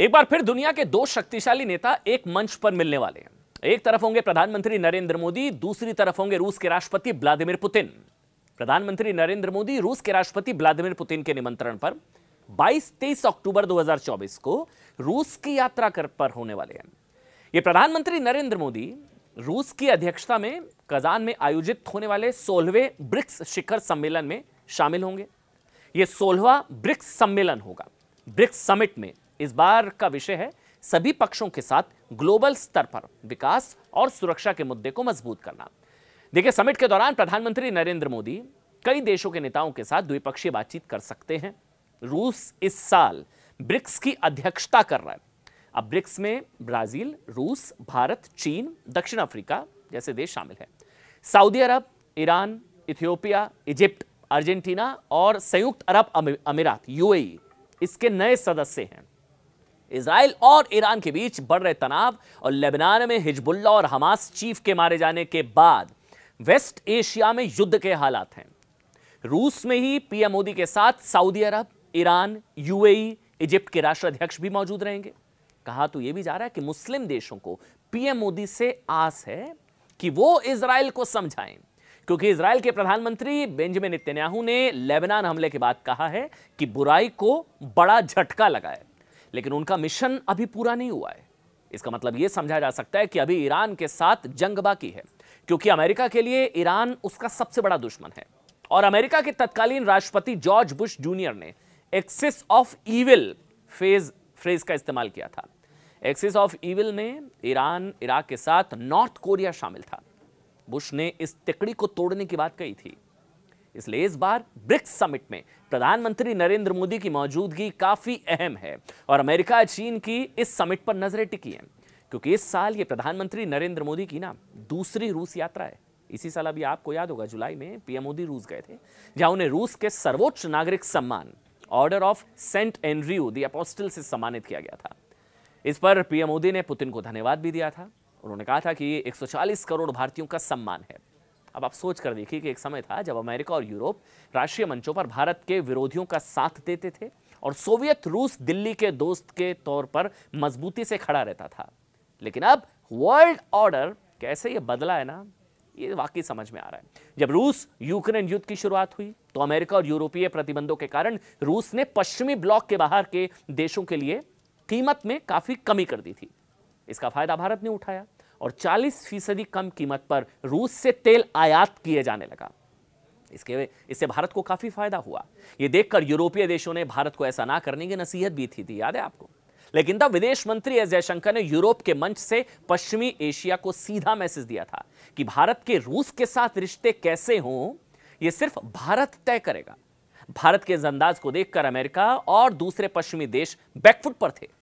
एक बार फिर दुनिया के दो शक्तिशाली नेता एक मंच पर मिलने वाले हैं एक तरफ होंगे प्रधानमंत्री नरेंद्र मोदी दूसरी तरफ होंगे रूस के राष्ट्रपति व्लादिमिर पुतिन प्रधानमंत्री नरेंद्र मोदी रूस के राष्ट्रपति व्लादिमिर पुतिन के निमंत्रण पर 22-23 अक्टूबर 2024 को रूस की यात्रा कर पर होने वाले हैं ये प्रधानमंत्री नरेंद्र मोदी रूस की अध्यक्षता में कजान में आयोजित होने वाले सोलहवें ब्रिक्स शिखर सम्मेलन में शामिल होंगे ये सोलहवा ब्रिक्स सम्मेलन होगा ब्रिक्स समिट में इस बार का विषय है सभी पक्षों के साथ ग्लोबल स्तर पर विकास और सुरक्षा के मुद्दे को मजबूत करना देखिए समिट के दौरान प्रधानमंत्री नरेंद्र मोदी कई देशों के नेताओं के साथ द्विपक्षीय बातचीत कर सकते हैं रूस इस साल ब्रिक्स की अध्यक्षता कर रहा है अब ब्रिक्स में ब्राजील रूस भारत चीन दक्षिण अफ्रीका जैसे देश शामिल है सऊदी अरब ईरान इथियोपिया इजिप्ट अर्जेंटीना और संयुक्त अरब अमीरात यूएई इसके नए सदस्य हैं इसराइल और ईरान के बीच बढ़ रहे तनाव और लेबनान में हिजबुल्ला और हमास चीफ के मारे जाने के बाद वेस्ट एशिया में युद्ध के हालात हैं रूस में ही पीएम मोदी के साथ सऊदी अरब ईरान यूएई इजिप्ट के राष्ट्राध्यक्ष भी मौजूद रहेंगे कहा तो यह भी जा रहा है कि मुस्लिम देशों को पीएम मोदी से आस है कि वो इसराइल को समझाएं क्योंकि इसराइल के प्रधानमंत्री बेंजामिन नेतन्याहू ने लेबनान हमले के बाद कहा है कि बुराई को बड़ा झटका लगाए लेकिन उनका मिशन अभी पूरा नहीं हुआ है इसका मतलब यह समझा जा सकता है कि अभी ईरान के साथ जंग बाकी है क्योंकि अमेरिका के लिए ईरान उसका सबसे बड़ा दुश्मन है और अमेरिका के तत्कालीन राष्ट्रपति जॉर्ज बुश जूनियर ने axis of evil phase phrase का इस्तेमाल किया था एक्सिस ऑफ ईविल में ईरान इराक के साथ नॉर्थ कोरिया शामिल था बुश ने इस तिकड़ी को तोड़ने की बात कही थी इसलिए इस बार ब्रिक्स समिट में प्रधानमंत्री नरेंद्र मोदी की मौजूदगी काफी अहम है और अमेरिका चीन की इस समिट पर नजरें टिकी हैं क्योंकि इस साल ये प्रधानमंत्री नरेंद्र मोदी की ना दूसरी रूस यात्रा है इसी साल अभी आपको याद होगा जुलाई में पीएम मोदी रूस गए थे जहां उन्हें रूस के सर्वोच्च नागरिक सम्मान order of Saint Andrew the apostle से सम्मानित किया गया था इस पर पीएम मोदी ने पुतिन को धन्यवाद भी दिया था उन्होंने कहा था कि ये 140 करोड़ भारतीयों का सम्मान है अब आप सोच कर देखिए कि एक समय था जब अमेरिका और यूरोप राष्ट्रीय मंचों पर भारत के विरोधियों का साथ देते थे और सोवियत रूस दिल्ली के दोस्त के तौर पर मजबूती से खड़ा रहता था लेकिन अब वर्ल्ड ऑर्डर कैसे ये बदला है ना ये वाकई समझ में आ रहा है जब रूस यूक्रेन युद्ध की शुरुआत हुई तो अमेरिका और यूरोपीय प्रतिबंधों के कारण रूस ने पश्चिमी ब्लॉक के बाहर के देशों के लिए कीमत में काफी कमी कर दी थी इसका फायदा भारत ने उठाया और 40 फीसदी कम कीमत पर रूस से तेल आयात किए जाने लगा इसके इससे भारत को काफ़ी फायदा हुआ यह देखकर यूरोपीय देशों ने भारत को ऐसा ना करने की नसीहत भी थी, थी याद है आपको लेकिन तब विदेश मंत्री एस जयशंकर ने यूरोप के मंच से पश्चिमी एशिया को सीधा मैसेज दिया था कि भारत के रूस के साथ रिश्ते कैसे हों ये सिर्फ भारत तय करेगा भारत के इस अंदाज को देखकर अमेरिका और दूसरे पश्चिमी देश बैकफुट पर थे